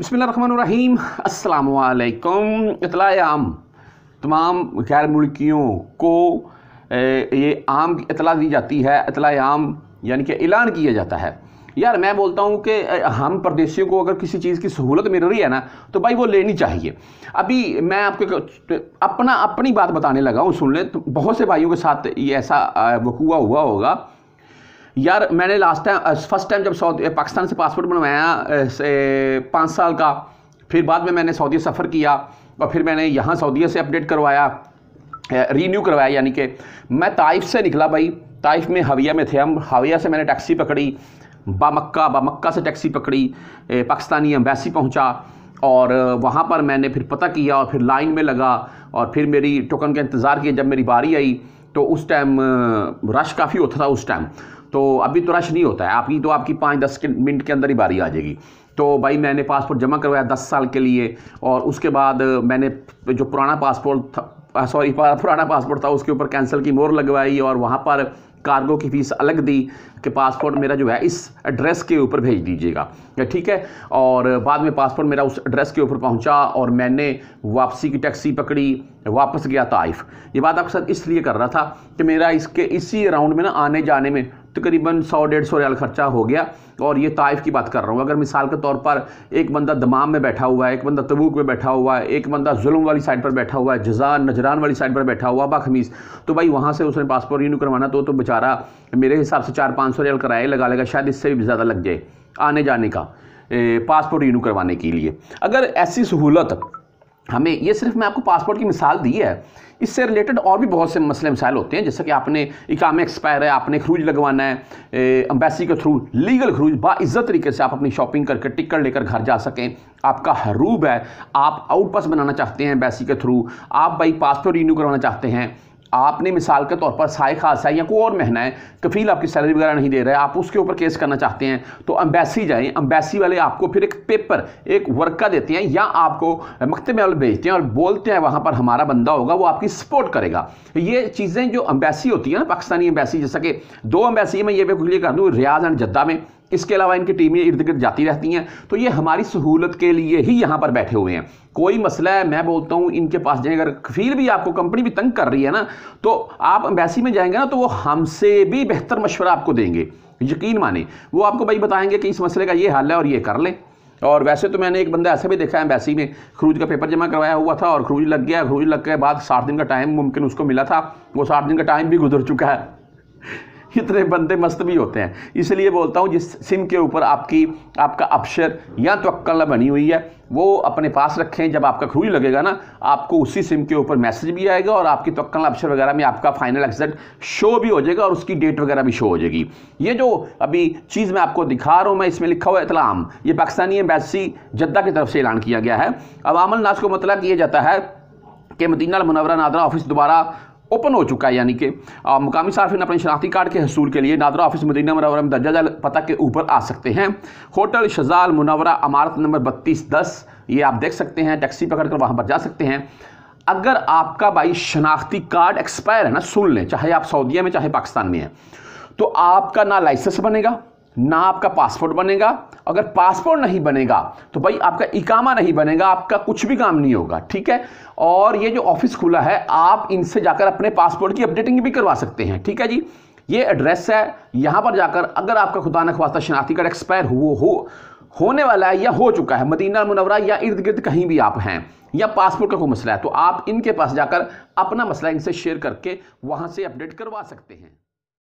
बसमीम इतला इतलाम तमाम गैर मुल्कियों को ये आम की इतला दी जाती है इतला आम यानी कि ऐलान किया जाता है यार मैं बोलता हूँ कि हम परदेशियों को अगर किसी चीज़ की सहूलत मिल रही है ना तो भाई वो लेनी चाहिए अभी मैं आपके अपना अपनी बात बताने लगा हूँ सुन लें तो बहुत से भाइयों के साथ ये ऐसा वकूआ हुआ होगा यार मैंने लास्ट टाइम फर्स्ट टाइम जब सऊदी uh, पाकिस्तान से पासपोर्ट बनवाया uh, पाँच साल का फिर बाद में मैंने सऊदी सफ़र किया और फिर मैंने यहाँ सऊदी से अपडेट करवाया रीन्यू uh, करवाया यानी कि मैं ताइफ से निकला भाई ताइफ में हविया में थे हम हविया से मैंने टैक्सी पकड़ी बामक्का बामक्का से टैक्सी पकड़ी पाकिस्तानी एम्बेसी पहुँचा और वहाँ पर मैंने फिर पता किया और फिर लाइन में लगा और फिर मेरी टोकन का इंतज़ार किया जब मेरी बारी आई तो उस टाइम रश काफ़ी होता था उस टाइम तो अभी तो रश नहीं होता है आपकी तो आपकी पाँच दस मिनट के अंदर ही बारी आ जाएगी तो भाई मैंने पासपोर्ट जमा करवाया दस साल के लिए और उसके बाद मैंने जो पुराना पासपोर्ट था सॉरी पुराना पासपोर्ट था उसके ऊपर कैंसिल की मोर लगवाई और वहाँ पर कार्गो की फीस अलग दी कि पासपोर्ट मेरा जो है इस एड्रेस के ऊपर भेज दीजिएगा ठीक है और बाद में पासपोर्ट मेरा उस एड्रेस के ऊपर पहुंचा और मैंने वापसी की टैक्सी पकड़ी वापस गया ताइफ ये बात आपके साथ इसलिए कर रहा था कि मेरा इसके इसी राउंड में ना आने जाने में तो सौ डेढ़ सौ रियाल खर्चा हो गया और ये ताइफ की बात कर रहा हूँ अगर मिसाल के तौर पर एक बंदा दमाम में बैठा हुआ है एक बंदा तबूक में बैठा हुआ है एक बंदा जुल्म वाली साइड पर बैठा हुआ है जजा नजरान वाली साइड पर बैठा हुआ बाखमीज़ तो भाई वहाँ से उसने पासपोर्ट रीन्यू करवाना तो तो बेचारा मेरे हिसाब से चार पाँच सौ रियाल किराया लगा लेगा शायद इससे भी ज़्यादा लग जाए आने जाने का पासपोर्ट रीन्यू करवाने के लिए अगर ऐसी सहूलत हमें ये सिर्फ मैं आपको पासपोर्ट की मिसाल दी है इससे रिलेटेड और भी बहुत से मसले मसाइल होते हैं जैसे कि आपने इकाम एक्सपायर है आपने खरूज लगवाना है अम्बेसी के थ्रू लीगल खरूज बाज़्ज़त तरीके से आप अपनी शॉपिंग करके टिकट लेकर घर जा सकें आपका हरूब है आप आउट पास बनाना चाहते हैं अम्बेसी के थ्रू आप भाई पासपोर्ट रीन्यू करवाना चाहते हैं आपने मिसाल के तौर पर साय खासा या कोई और महना है कफील आपकी सैलरी वगैरह नहीं दे रहा है आप उसके ऊपर केस करना चाहते हैं तो अम्बेसी जाएं अम्बेसी वाले आपको फिर एक पेपर एक वर्का देते हैं या आपको मकतबे भेजते हैं और बोलते हैं वहाँ पर हमारा बंदा होगा वो आपकी सपोर्ट करेगा ये चीज़ें जो अम्बेसी होती है ना पाकिस्तानी अम्बेसी जैसा कि दो अम्बेसी में ये बिल्कुल क्लियर कर दूँ रियाज एंड जद्दा में इसके अलावा इनकी टीमें इर्द गिर्द जाती रहती हैं तो ये हमारी सहूलत के लिए ही यहाँ पर बैठे हुए हैं कोई मसला है मैं बोलता हूँ इनके पास जाएंगे अगर फिर भी आपको कंपनी भी तंग कर रही है ना तो आप अम्बेसी में जाएंगे ना तो वो हमसे भी बेहतर मशवरा आपको देंगे यकीन माने वो आपको भाई बताएंगे कि इस मसले का ये हल है और ये कर लें और वैसे तो मैंने एक बंदा ऐसा भी देखा है अम्बेसी में खरूज का पेपर जमा करवाया हुआ था और खरूज लग गया खरूज लग के बाद साठ दिन का टाइम मुमकिन उसको मिला था वो साठ दिन का टाइम भी गुजर चुका है कितने बंदे मस्त भी होते हैं इसलिए बोलता हूँ जिस सिम के ऊपर आपकी आपका अक्षर या तो अक्कल बनी हुई है वो अपने पास रखें जब आपका क्रूज लगेगा ना आपको उसी सिम के ऊपर मैसेज भी आएगा और आपकी तक्कल अक्षर वगैरह में आपका फाइनल एक्सट शो भी हो जाएगा और उसकी डेट वगैरह भी शो हो जाएगी ये जो अभी चीज़ मैं आपको दिखा रहा हूँ मैं इसमें लिखा हुआ इतलाम ये पाकिस्तानी एम्बेसी जद्दा की तरफ से ऐलान किया गया है अवामल नाज को मतलब किया जाता है कि मदीना मुनवरा नादरा ऑफिस दोबारा ओपन हो चुका है यानी कि मुकामी सार्फिन अपने शनाख्ती कार्ड के हसूल के लिए नादरा ऑफिस मदीना मनवर में दर्जा पता के ऊपर आ सकते हैं होटल शजाल मुनवरा अमारत नंबर बत्तीस दस ये आप देख सकते हैं टैक्सी पकड़ कर वहाँ पर जा सकते हैं अगर आपका भाई शनाख्ती कार्ड एक्सपायर है ना सुन लें चाहे आप सऊदीया में चाहे पाकिस्तान में हैं तो आपका ना लाइसेंस बनेगा ना आपका पासपोर्ट बनेगा अगर पासपोर्ट नहीं बनेगा तो भाई आपका इकामा नहीं बनेगा आपका कुछ भी काम नहीं होगा ठीक है और ये जो ऑफिस खुला है आप इनसे जाकर अपने पासपोर्ट की अपडेटिंग भी करवा सकते हैं ठीक है जी ये एड्रेस है यहाँ पर जाकर अगर आपका खुदा न खास्ता कार्ड एक्सपायर हुआ हो होने वाला है या हो चुका है मदीना मुनवरा या इर्द गिर्द कहीं भी आप हैं या पासपोर्ट का कोई मसला है तो आप इनके पास जाकर अपना मसला इनसे शेयर करके वहाँ से अपडेट करवा सकते हैं